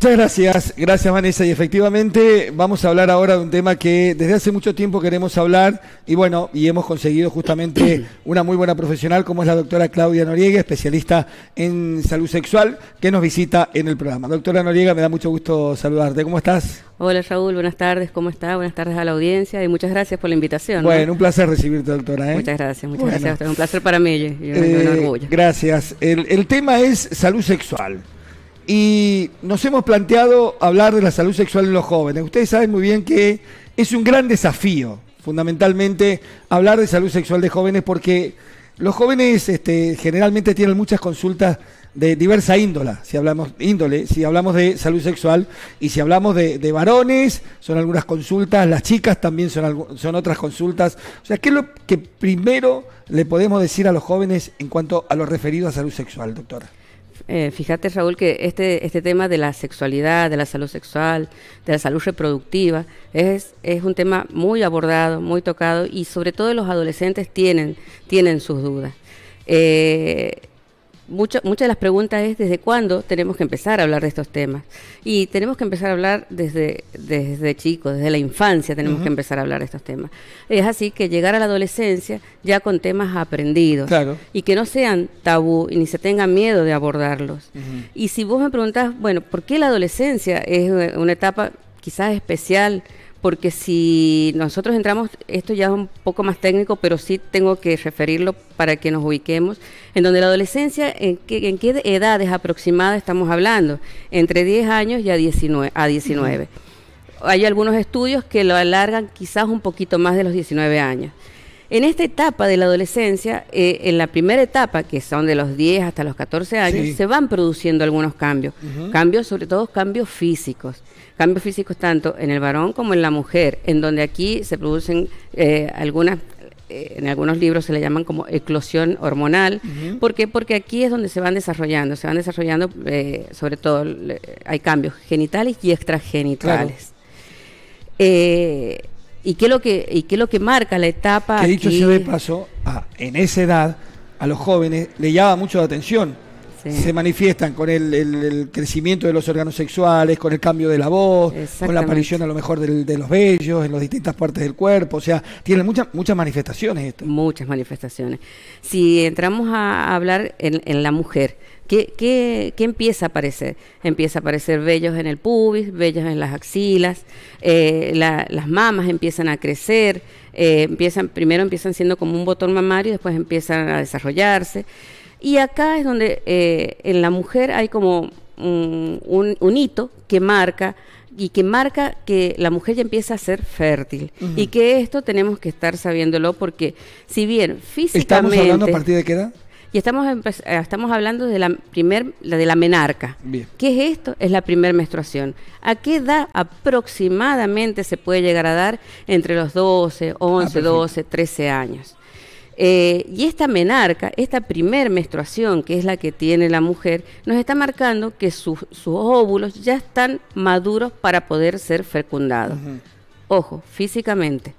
Muchas gracias, gracias Vanessa. Y efectivamente vamos a hablar ahora de un tema que desde hace mucho tiempo queremos hablar y bueno, y hemos conseguido justamente una muy buena profesional como es la doctora Claudia Noriega, especialista en salud sexual, que nos visita en el programa. Doctora Noriega, me da mucho gusto saludarte. ¿Cómo estás? Hola Raúl, buenas tardes, ¿cómo está? Buenas tardes a la audiencia y muchas gracias por la invitación. Bueno, un placer recibirte, doctora. ¿eh? Muchas gracias, muchas gracias Un placer para mí, eh, orgullo. Gracias. El, el tema es salud sexual y nos hemos planteado hablar de la salud sexual en los jóvenes. Ustedes saben muy bien que es un gran desafío, fundamentalmente, hablar de salud sexual de jóvenes porque los jóvenes este, generalmente tienen muchas consultas de diversa índola, si hablamos índole, si hablamos de salud sexual y si hablamos de, varones, son algunas consultas, las chicas también son, son otras consultas. O sea, ¿qué es lo que primero le podemos decir a los jóvenes en cuanto a lo referido a salud sexual, doctora? eh, fíjate Raúl que este, este tema de la sexualidad, de la salud sexual, de la salud reproductiva, es, es un tema muy abordado, muy tocado y sobre todo los adolescentes tienen, tienen sus dudas. Eh, muchas de las preguntas es desde cuándo tenemos que empezar a hablar de estos temas. Y tenemos que empezar a hablar desde, desde chicos, desde la infancia tenemos que empezar a hablar de estos temas. Es así que llegar a la adolescencia ya con temas aprendidos y que no sean tabú y ni se tenga miedo de abordarlos. Y si vos me preguntás, bueno, ¿por qué la adolescencia es una etapa quizás especial porque si nosotros entramos, esto ya es un poco más técnico, pero sí tengo que referirlo para que nos ubiquemos, en donde la adolescencia, ¿en qué, edades aproximadas estamos hablando? Entre 10 años y a 19. Hay algunos estudios que lo alargan quizás un poquito más de los 19 años. En esta etapa de la adolescencia, eh, en la primera etapa, que son de los 10 hasta los 14 años, se van produciendo algunos cambios. Cambios, sobre todo, cambios físicos. Cambios físicos tanto en el varón como en la mujer, en donde aquí se producen eh, algunas eh, en algunos libros se le llaman como eclosión hormonal. ¿Por qué? Porque aquí es donde se van desarrollando, se van desarrollando sobre todo, hay cambios genitales y extragenitales. ¿Y qué es lo que, y qué lo que marca la etapa? Que dicho sea de paso, en esa edad, a los jóvenes le llama mucho la atención. Se manifiestan con el, crecimiento de los órganos sexuales, con el cambio de la voz, con la aparición a lo mejor de los vellos en las distintas partes del cuerpo. O sea, tiene muchas muchas manifestaciones esto. Muchas manifestaciones. Si entramos a hablar en, en la mujer, ¿Qué, qué, empieza a aparecer? Empieza a aparecer vellos en el pubis, vellos en las axilas, eh, las mamas empiezan a crecer, eh, empiezan, primero empiezan siendo como un botón mamario, y después empiezan a desarrollarse. Y acá es donde eh, en la mujer hay como un, un, hito que marca y que marca que la mujer ya empieza a ser fértil y que esto tenemos que estar sabiéndolo porque si bien físicamente... ¿Estamos hablando a partir de qué edad? Y estamos, pues, eh, estamos hablando de la, primer, de la menarca. ¿Qué es esto? Es la primera menstruación. ¿A qué edad aproximadamente se puede llegar a dar? Entre los 12, 11, 12, 13 años. Eh, y esta menarca, esta primera menstruación, que es la que tiene la mujer, nos está marcando que sus óvulos ya están maduros para poder ser fecundados. Ojo, físicamente.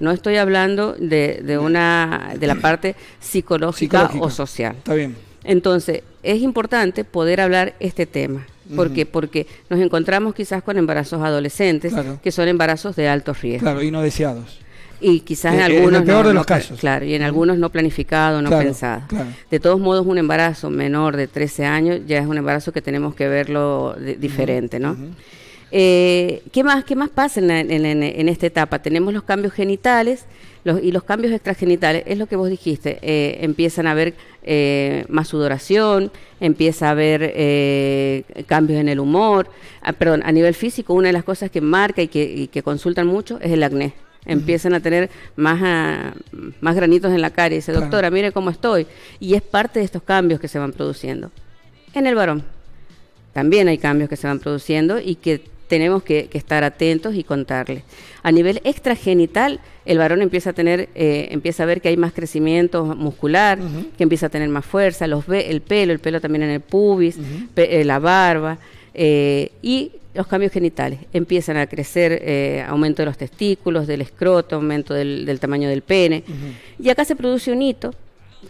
No estoy hablando de, una, de la parte psicológica, o social. Está bien. Entonces, es importante poder hablar este tema. ¿Por Porque nos encontramos quizás con embarazos adolescentes, que son embarazos de alto riesgo. Claro, y no deseados y quizás en eh, algunos el peor de los casos. claro y en algunos no planificado no pensado de todos modos un embarazo menor de 13 años ya es un embarazo que tenemos que verlo diferente no eh, ¿qué, más, ¿Qué más pasa en, esta etapa? Tenemos los cambios genitales los, y los cambios extragenitales. Es lo que vos dijiste. Eh, empiezan a haber eh, más sudoración, empieza a haber cambios en el humor. Ah, perdón, a nivel físico, una de las cosas que marca y que, consultan mucho es el acné. Empiezan a tener más, ah, más granitos en la cara y dice, doctora, mire cómo estoy. Y es parte de estos cambios que se van produciendo. En el varón también hay cambios que se van produciendo y que tenemos que, estar atentos y contarles. A nivel extragenital, el varón empieza a tener, eh, empieza a ver que hay más crecimiento muscular, que empieza a tener más fuerza, los ve, el pelo, el pelo también en el pubis, eh, la barba, eh, y los cambios genitales. Empiezan a crecer aumento de los testículos, del escroto, aumento del, tamaño del pene. Y acá se produce un hito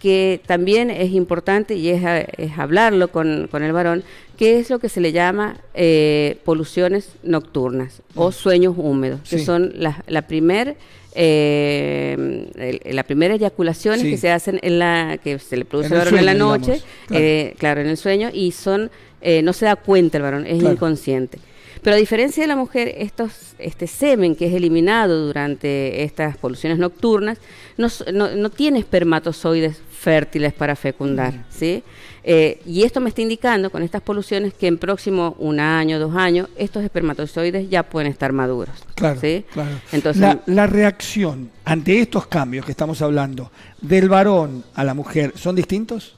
que también es importante y es, hablarlo con, el varón, que es lo que se le llama eh, poluciones nocturnas o mm. sueños húmedos, que son la, la primera eh, la primera eyaculaciones que se hacen en la que se le produce al varón en la noche, eh, claro. en el sueño y son eh, no se da cuenta el varón, es inconsciente. Pero a diferencia de la mujer, estos, este semen que es eliminado durante estas poluciones nocturnas no, tiene espermatozoides fértiles para fecundar, mm. ¿sí? Eh, y esto me está indicando con estas poluciones que en próximo un año, dos años, estos espermatozoides ya pueden estar maduros. Claro, Entonces, la, reacción ante estos cambios que estamos hablando del varón a la mujer, ¿son distintos?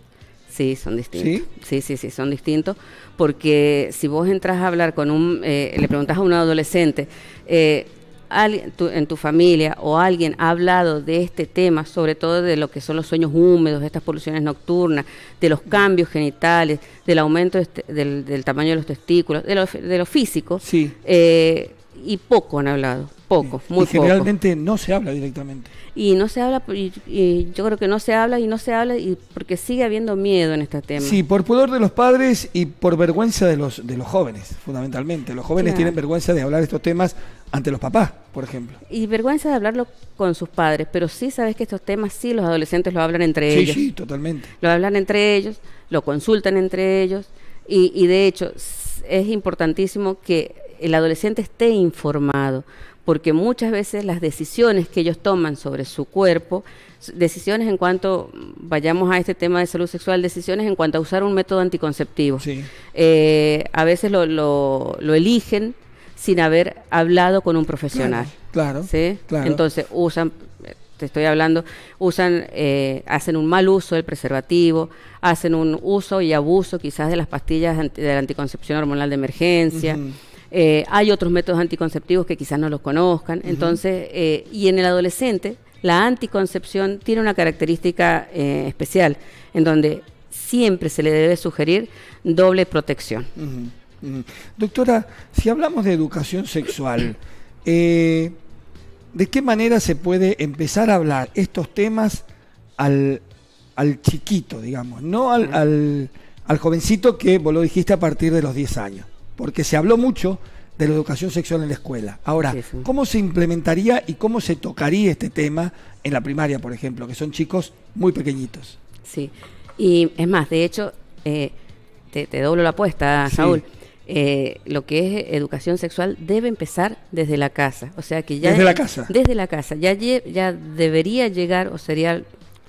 Sí, son distintos. ¿Sí? ¿Sí? sí, son distintos. Porque si vos entras a hablar con un, eh, le preguntas a un adolescente, eh, alguien, en tu familia o alguien ha hablado de este tema, sobre todo de lo que son los sueños húmedos, de estas poluciones nocturnas, de los cambios genitales, del aumento este, del, tamaño de los testículos, de lo, de lo físico, sí. eh, y poco han hablado, poco, muy y generalmente no se habla directamente. Y no se habla, y, yo creo que no se habla y no se habla y porque sigue habiendo miedo en este tema. Sí, por pudor de los padres y por vergüenza de los, de los jóvenes, fundamentalmente. Los jóvenes tienen vergüenza de hablar estos temas ante los papás, por ejemplo. Y vergüenza de hablarlo con sus padres, pero sí sabes que estos temas sí los adolescentes lo hablan entre ellos. Sí, sí, totalmente. Lo hablan entre ellos, lo consultan entre ellos y de hecho es importantísimo que el adolescente esté informado, porque muchas veces las decisiones que ellos toman sobre su cuerpo, decisiones en cuanto, vayamos a este tema de salud sexual, decisiones en cuanto a usar un método anticonceptivo, eh, a veces lo, eligen sin haber hablado con un profesional. Claro. Entonces usan te estoy hablando, usan, eh, hacen un mal uso del preservativo, hacen un uso y abuso quizás de las pastillas de la anticoncepción hormonal de emergencia. Eh, hay otros métodos anticonceptivos que quizás no los conozcan. Entonces, eh, y en el adolescente, la anticoncepción tiene una característica eh, especial, en donde siempre se le debe sugerir doble protección. Doctora, si hablamos de educación sexual, ¿de qué manera se puede empezar a hablar estos temas al, chiquito, digamos, no al, al, al jovencito que vos lo dijiste a partir de los 10 años? porque se habló mucho de la educación sexual en la escuela. Ahora, ¿cómo se implementaría y cómo se tocaría este tema en la primaria, por ejemplo, que son chicos muy pequeñitos? Sí, y es más, de hecho, eh, te, doblo la apuesta, Saúl. Eh, lo que es educación sexual debe empezar desde la casa. O sea que ya. Desde la casa. Desde la casa. Ya, ya debería llegar, o sería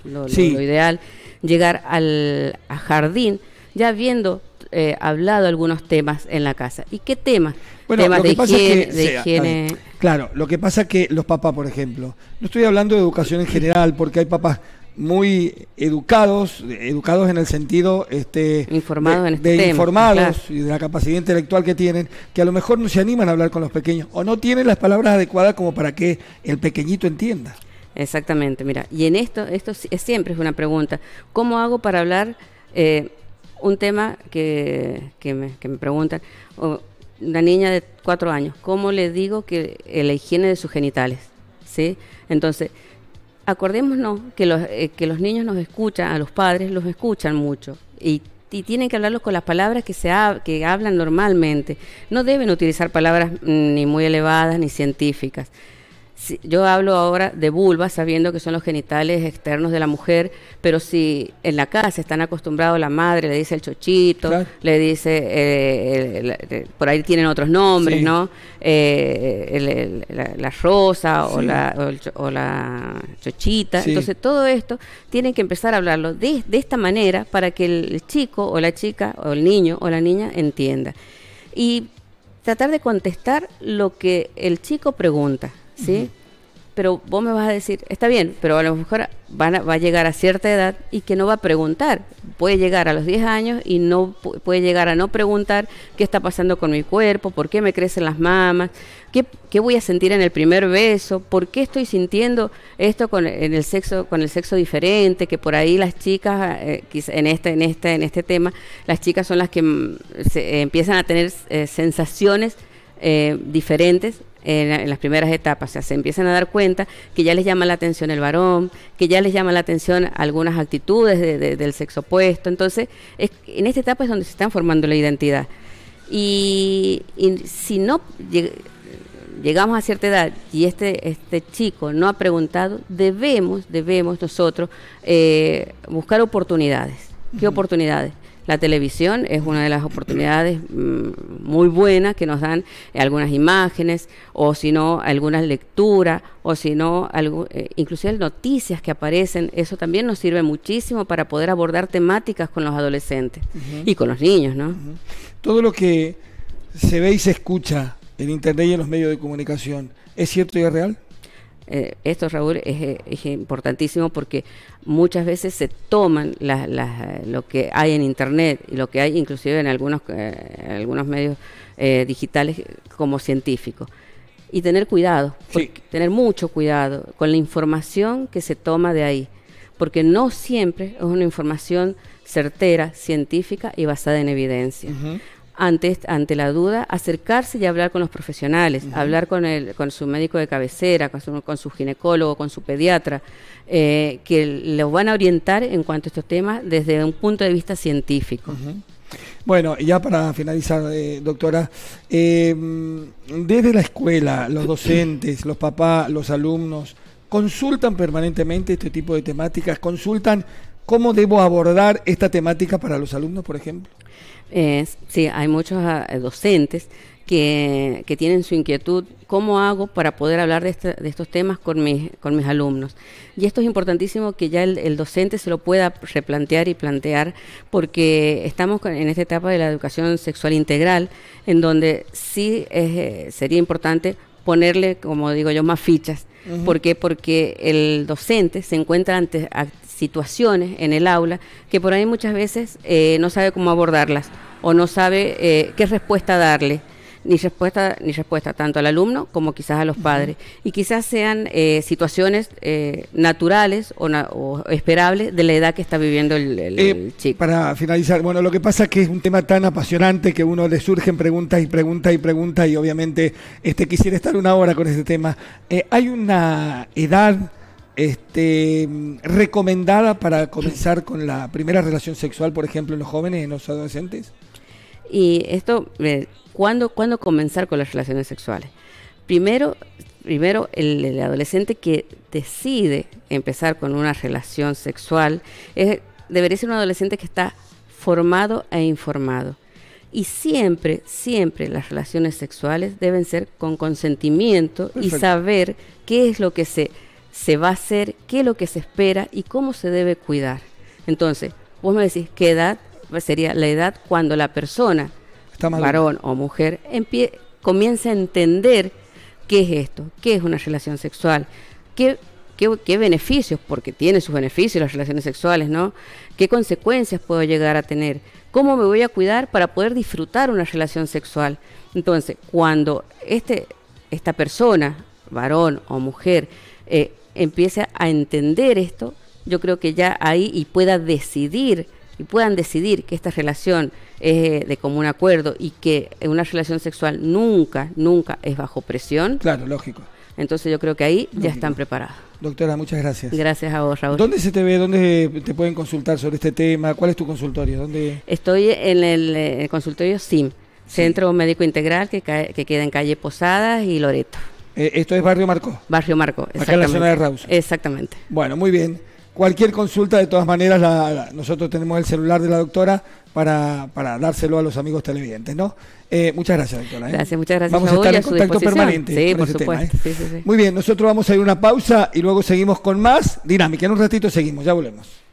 lo, ideal, llegar al jardín, ya viendo eh, hablado algunos temas en la casa. ¿Y qué temas? Bueno, temas de higiene, Claro, lo que pasa es que los papás, por ejemplo, no estoy hablando de educación en general, porque hay papás muy educados, educados en el sentido este, informados de, en este de informados y de la capacidad intelectual que tienen, que a lo mejor no se animan a hablar con los pequeños o no tienen las palabras adecuadas como para que el pequeñito entienda. Exactamente, mira, y en esto, esto siempre es una pregunta, ¿cómo hago para hablar eh, un tema que, me, preguntan, una niña de cuatro años, ¿cómo le digo que eh, la higiene de sus genitales? ¿Sí? Entonces, acordémonos que los, eh, que los niños nos escuchan, a los padres los escuchan mucho y, tienen que hablarlos con las palabras que, se que hablan normalmente. No deben utilizar palabras mm, ni muy elevadas ni científicas yo hablo ahora de vulva, sabiendo que son los genitales externos de la mujer, pero si en la casa están acostumbrados, la madre le dice el chochito, le dice, eh, por ahí tienen otros nombres, ¿no? Eh, la, rosa o, la, la chochita. Entonces, todo esto tienen que empezar a hablarlo de esta manera para que el chico o la chica o el niño o la niña entienda. Y tratar de contestar lo que el chico pregunta. ¿sí? Pero vos me vas a decir, está bien, pero a lo mejor va a llegar a cierta edad y que no va a preguntar. Puede llegar a los 10 años y no puede llegar a no preguntar qué está pasando con mi cuerpo, por qué me crecen las mamas, qué, qué voy a sentir en el primer beso, por qué estoy sintiendo esto con en el sexo con el sexo diferente, que por ahí las chicas eh, en este en este en este tema, las chicas son las que mm, se, empiezan a tener eh, sensaciones eh, diferentes en, las primeras etapas. O sea, se empiezan a dar cuenta que ya les llama la atención el varón, que ya les llama la atención algunas actitudes del sexo opuesto. Entonces, en esta etapa es donde se están formando la identidad. Y, si no llegamos a cierta edad y este, este chico no ha preguntado, debemos, debemos nosotros eh, buscar oportunidades. ¿Qué oportunidades? La televisión es una de las oportunidades mm, muy buenas que nos dan eh, algunas imágenes o si no algunas lecturas o si no algo, eh, inclusive noticias que aparecen. Eso también nos sirve muchísimo para poder abordar temáticas con los adolescentes y con los niños, ¿no? Todo lo que se ve y se escucha en Internet y en los medios de comunicación, ¿es cierto y es real? Eh, esto, Raúl, eh, es, importantísimo porque muchas veces se toman lo que hay en Internet y lo que hay inclusive en algunos, eh, algunos medios digitales como científicos. Y tener cuidado, tener mucho cuidado con la información que se toma de ahí, porque no siempre es una información certera, científica y basada en evidencia ante, ante la duda, acercarse y hablar con los profesionales, hablar con, el, con su médico de cabecera, con su, con su ginecólogo, con su pediatra, eh, que los van a orientar en cuanto a estos temas desde un punto de vista científico. Bueno, ya para finalizar, eh, doctora, eh, desde la escuela, los docentes, los papás, los alumnos, consultan permanentemente este tipo de temáticas, consultan cómo debo abordar esta temática para los alumnos, por ejemplo sí, hay muchos ah, eh, docentes que, que, tienen su inquietud, ¿cómo hago para poder hablar este, de, estos temas con mis, con mis alumnos? Y esto es importantísimo que ya el, docente se lo pueda replantear y plantear, porque estamos en esta etapa de la educación sexual integral, en donde sí eh, sería importante ponerle, como digo yo, más fichas. porque ¿Por qué? Porque el docente se encuentra ante, situaciones en el aula que por ahí muchas veces eh, no sabe cómo abordarlas o no sabe eh, qué respuesta darle ni respuesta ni respuesta tanto al alumno como quizás a los padres y quizás sean eh, situaciones naturales o, esperables de la edad que está viviendo el, chico para finalizar bueno lo que pasa es que es un tema tan apasionante que uno le surgen preguntas y preguntas y preguntas y obviamente este quisiera estar una hora con este tema hay una edad este, mm, recomendada para comenzar con la primera relación sexual, por ejemplo, en los jóvenes, en los adolescentes? Y esto, eh, ¿cuándo, comenzar con las relaciones sexuales? Primero, primero el, adolescente que decide empezar con una relación sexual debería ser un adolescente que está formado e informado. Y siempre, siempre las relaciones sexuales deben ser con consentimiento y saber qué es lo que se se va a hacer, qué es lo que se espera y cómo se debe cuidar. Entonces, vos me decís qué edad sería la edad cuando la persona, varón o mujer, comienza a entender qué es esto, qué es una relación sexual, qué, qué, beneficios, porque tiene sus beneficios las relaciones sexuales, ¿no? ¿Qué consecuencias puedo llegar a tener? ¿Cómo me voy a cuidar para poder disfrutar una relación sexual? Entonces, cuando este, esta persona, varón o mujer, eh, empiece a entender esto, yo creo que ya ahí y pueda decidir y puedan decidir que esta relación es eh, de común acuerdo y que una relación sexual nunca, nunca es bajo presión. Claro, lógico. Entonces yo creo que ahí ya están preparados. Doctora, muchas gracias. Gracias a vos, Raúl. ¿Dónde se te ve? ¿Dónde te pueden consultar sobre este tema? ¿Cuál es tu consultorio? ¿Dónde... Estoy en el, eh, consultorio SIM, Centro Médico Integral, que, que queda en calle Posadas y Loreto. Eh, esto es Barrio Marco. Barrio Marco, exactamente. en la zona de Exactamente. Bueno, muy bien. Cualquier consulta, de todas maneras, nosotros tenemos el celular de la doctora para, para dárselo a los amigos televidentes, ¿no? Eh, muchas gracias, doctora. ¿eh? Gracias, muchas gracias. Vamos a, estar en contacto permanente. Sí, por, este supuesto. Muy bien, nosotros vamos a ir a una pausa y luego seguimos con más dinámica. En un ratito seguimos, ya volvemos.